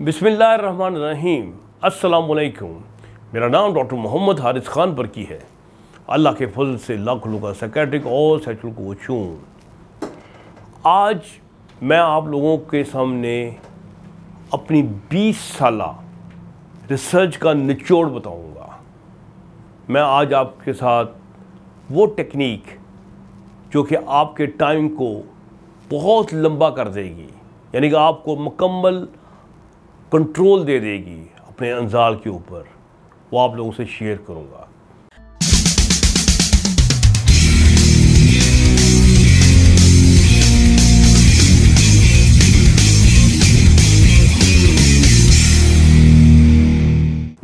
बिसमीम अल्लाम मेरा नाम डॉक्टर मोहम्मद हारिस खान पर की है अल्लाह के फजल से लाख का सेक्रेटिक और सेचुल कोच हूँ आज मैं आप लोगों के सामने अपनी 20 साल रिसर्च का निचोड़ बताऊंगा मैं आज आपके साथ वो टेक्निक जो कि आपके टाइम को बहुत लंबा कर देगी यानी कि आपको मकम्मल कंट्रोल दे देगी अपने अंजाल के ऊपर वो आप लोगों से शेयर करूँगा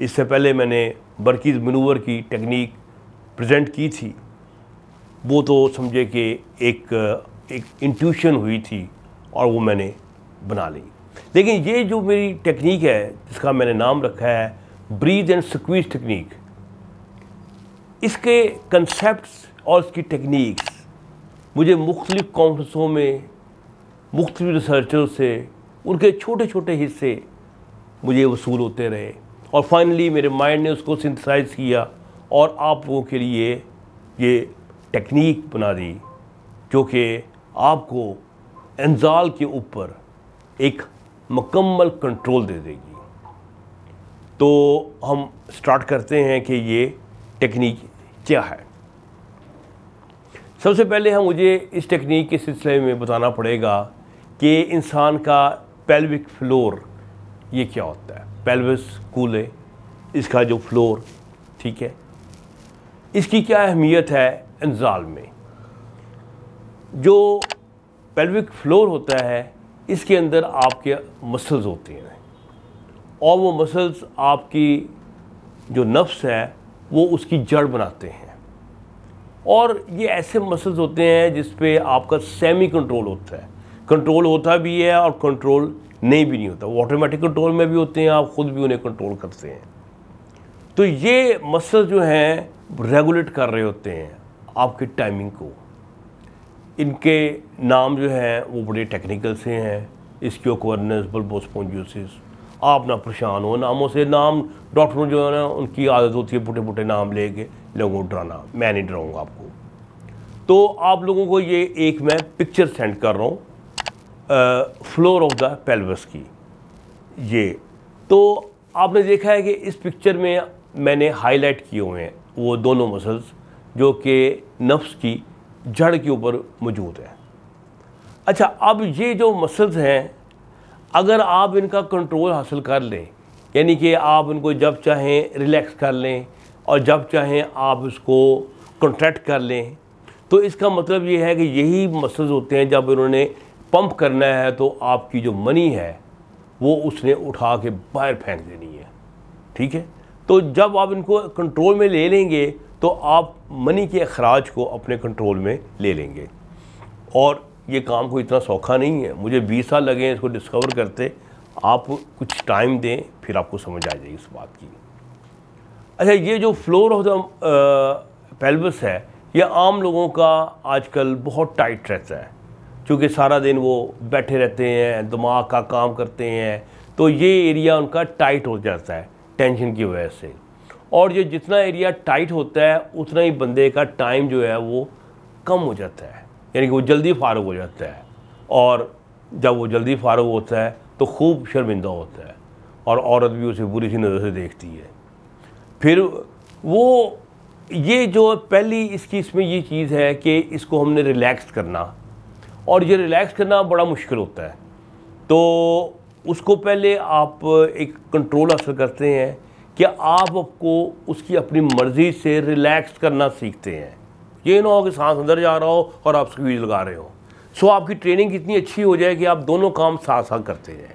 इससे पहले मैंने बरकीज मनूवर की टेक्निक प्रेजेंट की थी वो तो समझे कि एक एक इंट्यूशन हुई थी और वो मैंने बना ली लेकिन ये जो मेरी टेक्निक है जिसका मैंने नाम रखा है ब्रीद एंड स्क्वीज टेक्निक इसके कंसेप्ट और इसकी टेक्निक्स मुझे मुख्तलिफ कॉन्फ्रेंसों में मुख्तु रिसर्चरों से उनके छोटे छोटे हिस्से मुझे वसूल होते रहे और फाइनली मेरे माइंड ने उसको सिंथसाइज किया और आप लोगों के लिए ये टेक्निक बना दी जो कि आपको एंजाल के ऊपर एक मुकम्मल कंट्रोल दे देगी तो हम स्टार्ट करते हैं कि ये टेक्निक क्या है सबसे पहले हम मुझे इस टेक्निक के सिलसिले में बताना पड़ेगा कि इंसान का पेल्विक फ्लोर ये क्या होता है पेल्विस कूले इसका जो फ्लोर ठीक है इसकी क्या अहमियत है इंजाल में जो पेल्विक फ्लोर होता है इसके अंदर आपके मसल्स होते हैं और वो मसल्स आपकी जो नफ्स है वो उसकी जड़ बनाते हैं और ये ऐसे मसल्स होते हैं जिस पे आपका सेमी कंट्रोल होता है कंट्रोल होता भी है और कंट्रोल नहीं भी नहीं होता वो ऑटोमेटिक कंट्रोल में भी होते हैं आप ख़ुद भी उन्हें कंट्रोल करते हैं तो ये मसल जो हैं रेगुलेट कर रहे होते हैं आपकी टाइमिंग को इनके नाम जो हैं वो बड़े टेक्निकल से हैं इसकी कवर्नेस बल्बोस्पोजियोसिस आप ना परेशान हो नामों से नाम डॉक्टरों जो है ना उनकी आदत होती है बूटे बूटे नाम ले के लोगों को डराना मैं नहीं डराऊँगा आपको तो आप लोगों को ये एक मैं पिक्चर सेंड कर रहा हूँ फ्लोर ऑफ द पेल्वस की ये तो आपने देखा है कि इस पिक्चर में मैंने हाईलाइट किए हुए हैं वो दोनों मसल्स जो कि नफ्स की जड़ के ऊपर मौजूद है अच्छा अब ये जो मसल्स हैं अगर आप इनका कंट्रोल हासिल कर लें यानी कि आप उनको जब चाहें रिलैक्स कर लें और जब चाहें आप उसको कंट्रैक्ट कर लें तो इसका मतलब ये है कि यही मसल्स होते हैं जब इन्होंने पंप करना है तो आपकी जो मनी है वो उसने उठा के बाहर फेंक देनी है ठीक है तो जब आप इनको कंट्रोल में ले लेंगे तो आप मनी के अखराज को अपने कंट्रोल में ले लेंगे और ये काम को इतना सौखा नहीं है मुझे बीस साल लगे इसको डिस्कवर करते आप कुछ टाइम दें फिर आपको समझ आ जाएगी इस बात की अच्छा ये जो फ्लोर ऑफ द पेल्वस है ये आम लोगों का आजकल बहुत टाइट रहता है क्योंकि सारा दिन वो बैठे रहते हैं दिमाग का काम करते हैं तो ये एरिया उनका टाइट हो जाता है टेंशन की वजह से और ये जितना एरिया टाइट होता है उतना ही बंदे का टाइम जो है वो कम हो जाता है यानी कि वो जल्दी फारग हो जाता है और जब वो जल्दी फारग होता है तो खूब शर्मिंदा होता है और औरत भी उसे बुरी सी नज़र से देखती है फिर वो ये जो पहली इसकी इसमें ये चीज़ है कि इसको हमने रिलैक्स करना और ये रिलैक्स करना बड़ा मुश्किल होता है तो उसको पहले आप एक कंट्रोल हासिल करते हैं कि आप आपको उसकी अपनी मर्ज़ी से रिलैक्स करना सीखते हैं ये ना हो कि सांस अंदर जा रहा हो और आप स्क्वीज लगा रहे हो सो आपकी ट्रेनिंग इतनी अच्छी हो जाए कि आप दोनों काम साथ साथ करते हैं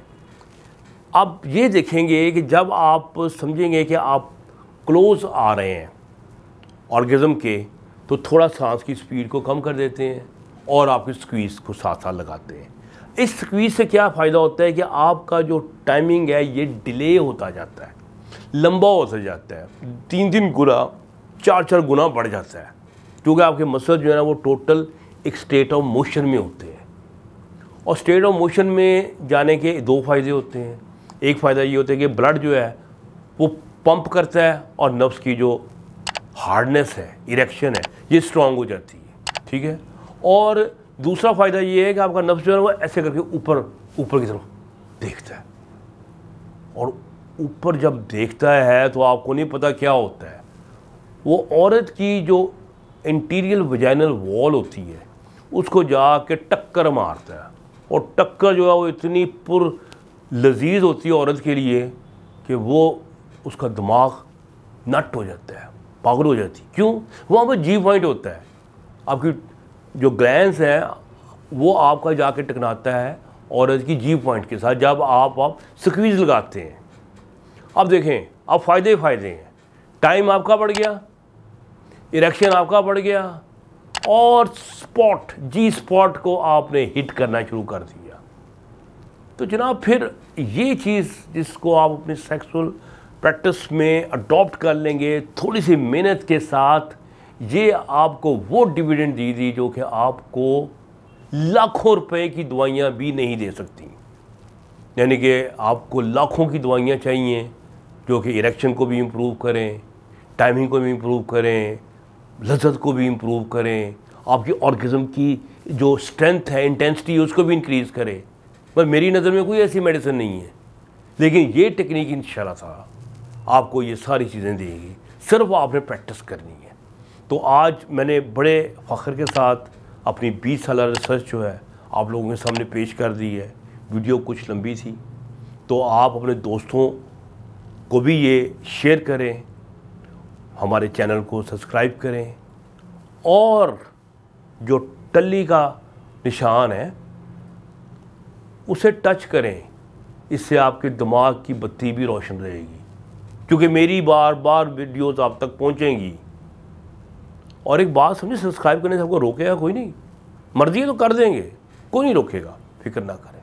आप ये देखेंगे कि जब आप समझेंगे कि आप क्लोज आ रहे हैं ऑर्गेज़म के तो थोड़ा सांस की स्पीड को कम कर देते हैं और आपकी स्क्वीज़ को साथ साथ लगाते हैं इस स्क्वीज़ से क्या फ़ायदा होता है कि आपका जो टाइमिंग है ये डिले होता जाता है लंबा होता जाता है तीन तीन गुना चार चार गुना बढ़ जाता है क्योंकि आपके मसल जो है ना वो टोटल एक स्टेट ऑफ मोशन में होते हैं और स्टेट ऑफ मोशन में जाने के दो फायदे होते हैं एक फ़ायदा ये होता है कि ब्लड जो है वो पंप करता है और नफ्स की जो हार्डनेस है इरेक्शन है ये स्ट्रांग हो जाती है ठीक है और दूसरा फ़ायदा ये है कि आपका नफ्स जो है वो ऐसे करके ऊपर ऊपर की तरफ देखता है और ऊपर जब देखता है तो आपको नहीं पता क्या होता है वो औरत की जो इंटीरियर वजाइनल वॉल होती है उसको जा कर टक्कर मारता है और टक्कर जो है वो इतनी पुर लजीज होती है औरत के लिए कि वो उसका दिमाग नट हो जाता है पागल हो जाती क्यों वहाँ पर जी पॉइंट होता है आपकी जो ग्लैंस है वो आपका जाके टकनाता है औरत की जी पॉइंट के साथ जब आप आप स्क्वीज लगाते हैं अब देखें अब फ़ायदे ही फ़ायदे हैं टाइम आपका बढ़ गया इलेक्शन आपका बढ़ गया और स्पॉट जी स्पॉट को आपने हिट करना शुरू कर दिया तो जनाब फिर ये चीज़ जिसको आप अपनी सेक्सुअल प्रैक्टिस में अडॉप्ट कर लेंगे थोड़ी सी मेहनत के साथ ये आपको वो डिविडेंड दी दी जो कि आपको लाखों रुपए की दवाइयाँ भी नहीं दे सकती यानी कि आपको लाखों की दवाइयाँ चाहिए जो कि इरेक्शन को भी इम्प्रूव करें टाइमिंग को भी इम्प्रूव करें लजत को भी इम्प्रूव करें आपकी ऑर्गिज़म की जो स्ट्रेंथ है इंटेंसिटी उसको भी इंक्रीज़ करें पर मेरी नज़र में कोई ऐसी मेडिसिन नहीं है लेकिन ये टेक्निक इन साहब आपको ये सारी चीज़ें देगी सिर्फ आपने प्रैक्टिस करनी है तो आज मैंने बड़े फ़ख्र के साथ अपनी बीस साल रिसर्च जो है आप लोगों के सामने पेश कर दी है वीडियो कुछ लंबी थी तो आप अपने दोस्तों को भी ये शेयर करें हमारे चैनल को सब्सक्राइब करें और जो टल्ली का निशान है उसे टच करें इससे आपके दिमाग की बत्ती भी रोशन रहेगी क्योंकि मेरी बार बार वीडियोस आप तक पहुंचेंगी और एक बात समझे सब्सक्राइब करने से आपको रोकेगा कोई नहीं मर्जी है तो कर देंगे कोई नहीं रोकेगा फिक्र ना करें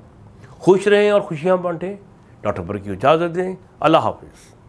खुश रहें और खुशियाँ बांटें डॉक्टर अकबर की इजाज़त दें अल्लाह हाफिज़